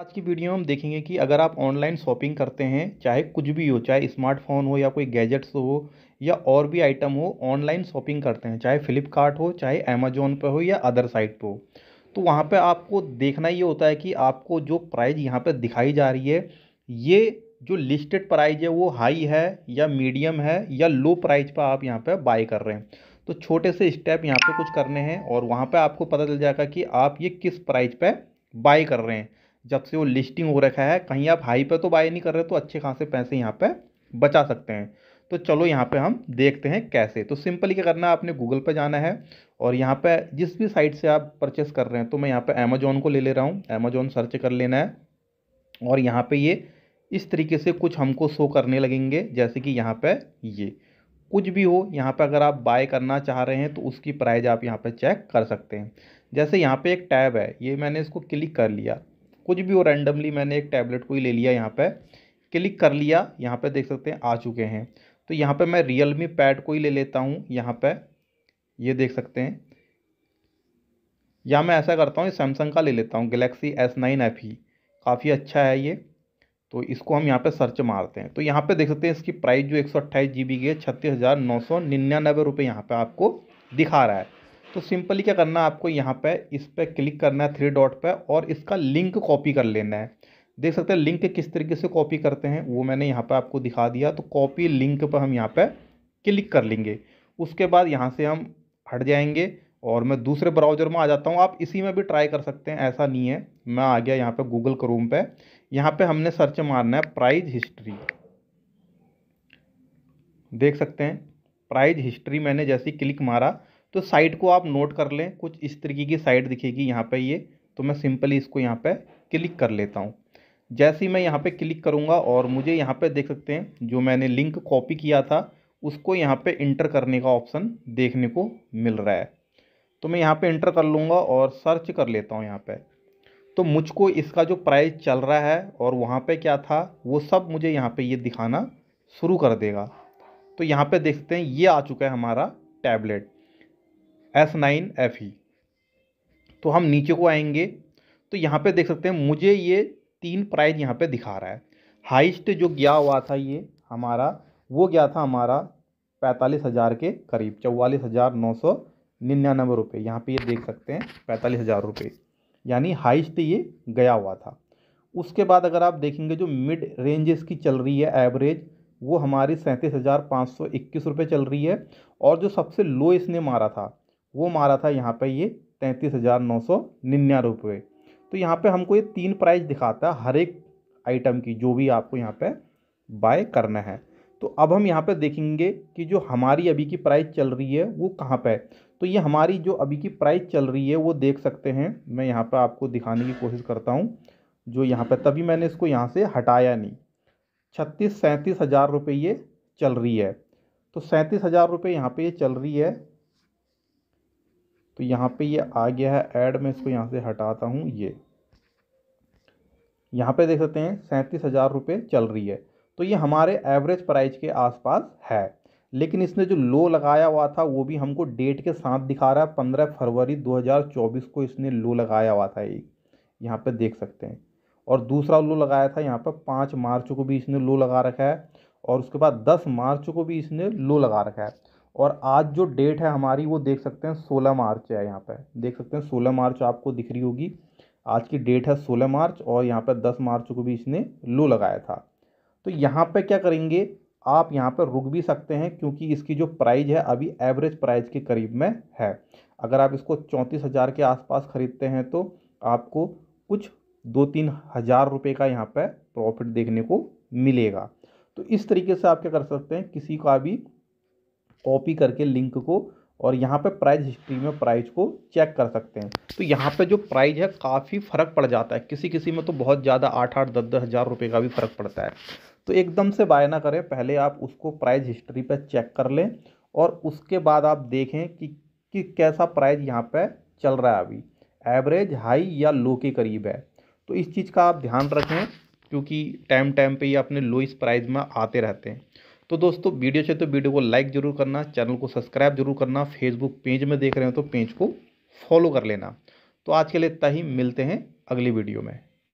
आज की वीडियो में हम देखेंगे कि अगर आप ऑनलाइन शॉपिंग करते हैं चाहे कुछ भी हो चाहे स्मार्टफोन हो या कोई गैजेट्स हो या और भी आइटम हो ऑनलाइन शॉपिंग करते हैं चाहे फ्लिपकार्ट हो चाहे अमेजोन पर हो या अदर साइट पर हो तो वहाँ पर आपको देखना ये होता है कि आपको जो प्राइज़ यहाँ पर दिखाई जा रही है ये जो लिस्टेड प्राइज़ है वो हाई है या मीडियम है या लो प्राइज़ पर आप यहाँ पर बाय कर रहे हैं तो छोटे से स्टेप यहाँ पे कुछ करने हैं और वहाँ पे आपको पता चल जाएगा कि आप ये किस प्राइज़ पे बाय कर रहे हैं जब से वो लिस्टिंग हो रखा है कहीं आप हाई पे तो बाय नहीं कर रहे तो अच्छे खासे पैसे यहाँ पे बचा सकते हैं तो चलो यहाँ पे हम देखते हैं कैसे तो सिंपली क्या करना है आपने गूगल पे जाना है और यहाँ पे जिस भी साइट से आप परचेस कर रहे हैं तो मैं यहाँ पे अमेजोन को ले ले रहा हूँ अमेजोन सर्च कर लेना है और यहाँ पे ये इस तरीके से कुछ हमको शो करने लगेंगे जैसे कि यहाँ पे ये कुछ भी हो यहाँ पे अगर आप बाय करना चाह रहे हैं तो उसकी प्राइज आप यहाँ पर चेक कर सकते हैं जैसे यहाँ पे एक टैब है ये मैंने इसको क्लिक कर लिया कुछ भी हो रैंडमली मैंने एक टैबलेट को ही ले लिया यहाँ पर क्लिक कर लिया यहाँ पर देख सकते हैं आ चुके हैं तो यहाँ पर मैं रियल मी पैड को ही ले लेता हूँ यहाँ पर ये देख सकते हैं या मैं ऐसा करता हूँ सैमसंग का ले लेता हूँ गलेक्सी एस नाइन एफ ही काफ़ी अच्छा है ये तो इसको हम यहाँ पे सर्च मारते हैं तो यहाँ पे देख सकते हैं इसकी प्राइस जो एक सौ अट्ठाईस जी बी की है छत्तीस हज़ार नौ सौ निन्यानवे रुपये यहाँ पर आपको दिखा रहा है तो सिंपली क्या करना है आपको यहाँ पे इस पर क्लिक करना है थ्री डॉट पे और इसका लिंक कॉपी कर लेना है देख सकते हैं लिंक किस तरीके से कॉपी करते हैं वो मैंने यहाँ पे आपको दिखा दिया तो कॉपी लिंक पर हम यहाँ पे क्लिक कर लेंगे उसके बाद यहाँ से हम हट जाएंगे और मैं दूसरे ब्राउज़र में आ जाता हूँ आप इसी में भी ट्राई कर सकते हैं ऐसा नहीं है मैं आ गया यहाँ पर गूगल क्रोम पर यहाँ पर हमने सर्च मारना है प्राइज हिस्ट्री देख सकते हैं प्राइज हिस्ट्री मैंने जैसे क्लिक मारा तो साइड को आप नोट कर लें कुछ इस तरीके की साइड दिखेगी यहाँ पे ये तो मैं सिंपली इसको यहाँ पे क्लिक कर लेता हूँ जैसे ही मैं यहाँ पे क्लिक करूँगा और मुझे यहाँ पे देख सकते हैं जो मैंने लिंक कॉपी किया था उसको यहाँ पे इंटर करने का ऑप्शन देखने को मिल रहा है तो मैं यहाँ पर इंटर कर लूँगा और सर्च कर लेता हूँ यहाँ पर तो मुझको इसका जो प्राइस चल रहा है और वहाँ पर क्या था वो सब मुझे यहाँ पर ये दिखाना शुरू कर देगा तो यहाँ पे देखते हैं ये आ चुका है हमारा tablet S nine F E तो हम नीचे को आएंगे तो यहाँ पे देख सकते हैं मुझे ये तीन प्राइस यहाँ पे दिखा रहा है हाइस्ट जो गया हुआ था ये हमारा वो गया था हमारा पैंतालीस हज़ार के करीब चौवालीस हज़ार नौ सौ निन्यानवे रुपये यहाँ पर ये देख सकते हैं पैंतालीस हज़ार रुपये यानी हाइस्ट ये गया हुआ था उसके बाद अगर आप देखेंगे जो मिड रेंज इसकी चल रही है एवरेज वो हमारी सैंतीस हज़ार पाँच सौ इक्कीस रुपये चल रही है और जो सबसे लो इसने मारा था वो मारा था यहाँ पे ये तैंतीस हज़ार नौ सौ निन्यानवे तो यहाँ पे हमको ये तीन प्राइस दिखाता है हर एक आइटम की जो भी आपको यहाँ पे बाय करना है तो अब हम यहाँ पे देखेंगे कि जो हमारी अभी की प्राइस चल रही है वो कहाँ पे है तो ये हमारी जो अभी की प्राइस चल रही है वो देख सकते हैं मैं यहाँ पे आपको दिखाने की कोशिश करता हूँ जो यहाँ पे तभी मैंने इसको यहाँ से हटाया नहीं छत्तीस सैंतीस हज़ार रुपये ये चल रही है तो सैंतीस हज़ार रुपये यहाँ पर ये चल रही है तो यहाँ पे ये आ गया है ऐड मैं इसको यहाँ से हटाता हूँ ये यहाँ पे देख सकते हैं सैंतीस हज़ार रुपये चल रही है तो ये हमारे एवरेज प्राइस के आसपास है लेकिन इसने जो लो लगाया हुआ था वो भी हमको डेट के साथ दिखा रहा है पंद्रह फरवरी दो को इसने लो लगाया हुआ था एक यहाँ पर देख सकते हैं और दूसरा लो लगाया था यहाँ पर पाँच मार्च को भी इसने लो लगा रखा है और उसके बाद दस मार्च को भी इसने लो लगा रखा है और आज जो डेट है हमारी वो देख सकते हैं सोलह मार्च है यहाँ पर देख सकते हैं सोलह मार्च आपको दिख रही होगी आज की डेट है सोलह मार्च और यहाँ पर दस मार्च को भी इसने लो लगाया था तो यहाँ पर क्या करेंगे आप यहाँ पर रुक भी सकते हैं क्योंकि इसकी जो प्राइज़ है अभी एवरेज प्राइज़ के करीब में है अगर आप इसको चौंतीस हज़ार के आसपास ख़रीदते हैं तो आपको कुछ दो तीन हज़ार रुपये का यहाँ पर प्रॉफिट देखने को मिलेगा तो इस तरीके से आप क्या कर सकते हैं किसी का भी कॉपी करके लिंक को और यहाँ पे प्राइज हिस्ट्री में प्राइज को चेक कर सकते हैं तो यहाँ पे जो प्राइज है काफ़ी फ़र्क पड़ जाता है किसी किसी में तो बहुत ज़्यादा आठ आठ दस दस हज़ार रुपये का भी फ़र्क पड़ता है तो एकदम से बाय ना करें पहले आप उसको प्राइज हिस्ट्री पर चेक कर लें और उसके बाद आप देखें कि, कि कैसा प्राइज यहाँ पर चल रहा है अभी एवरेज हाई या लो के करीब है तो इस चीज़ का आप ध्यान रखें क्योंकि टाइम टाइम पे ये अपने लोइस प्राइस में आते रहते हैं तो दोस्तों वीडियो चाहिए तो वीडियो को लाइक जरूर करना चैनल को सब्सक्राइब जरूर करना फेसबुक पेज में देख रहे हो तो पेज को फॉलो कर लेना तो आज के लिए इतना ही मिलते हैं अगली वीडियो में